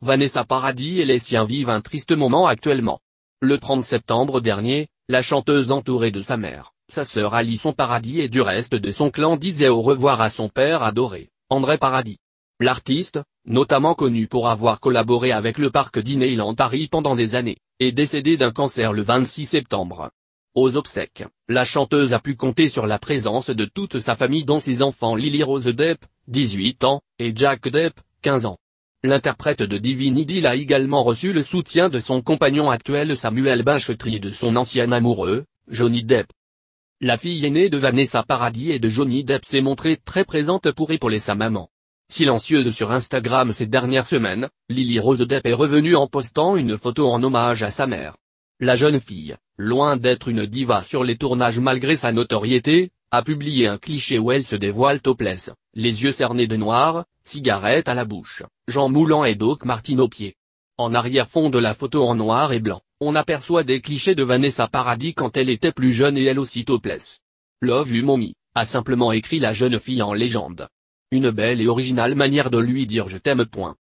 Vanessa Paradis et les siens vivent un triste moment actuellement. Le 30 septembre dernier, la chanteuse entourée de sa mère, sa sœur Alison Paradis et du reste de son clan disait au revoir à son père adoré, André Paradis. L'artiste, notamment connu pour avoir collaboré avec le parc en Paris pendant des années, est décédé d'un cancer le 26 septembre. Aux obsèques, la chanteuse a pu compter sur la présence de toute sa famille dont ses enfants Lily Rose Depp, 18 ans, et Jack Depp, 15 ans. L'interprète de Divinity a également reçu le soutien de son compagnon actuel Samuel Binchetry et de son ancien amoureux, Johnny Depp. La fille aînée de Vanessa Paradis et de Johnny Depp s'est montrée très présente pour épauler sa maman. Silencieuse sur Instagram ces dernières semaines, Lily Rose Depp est revenue en postant une photo en hommage à sa mère. La jeune fille, loin d'être une diva sur les tournages malgré sa notoriété, a publié un cliché où elle se dévoile topless, les yeux cernés de noir, cigarette à la bouche, Jean Moulin et Doc Martin au pieds. En arrière-fond de la photo en noir et blanc, on aperçoit des clichés de Vanessa Paradis quand elle était plus jeune et elle aussi topless. Love you mommy, a simplement écrit la jeune fille en légende. Une belle et originale manière de lui dire je t'aime point.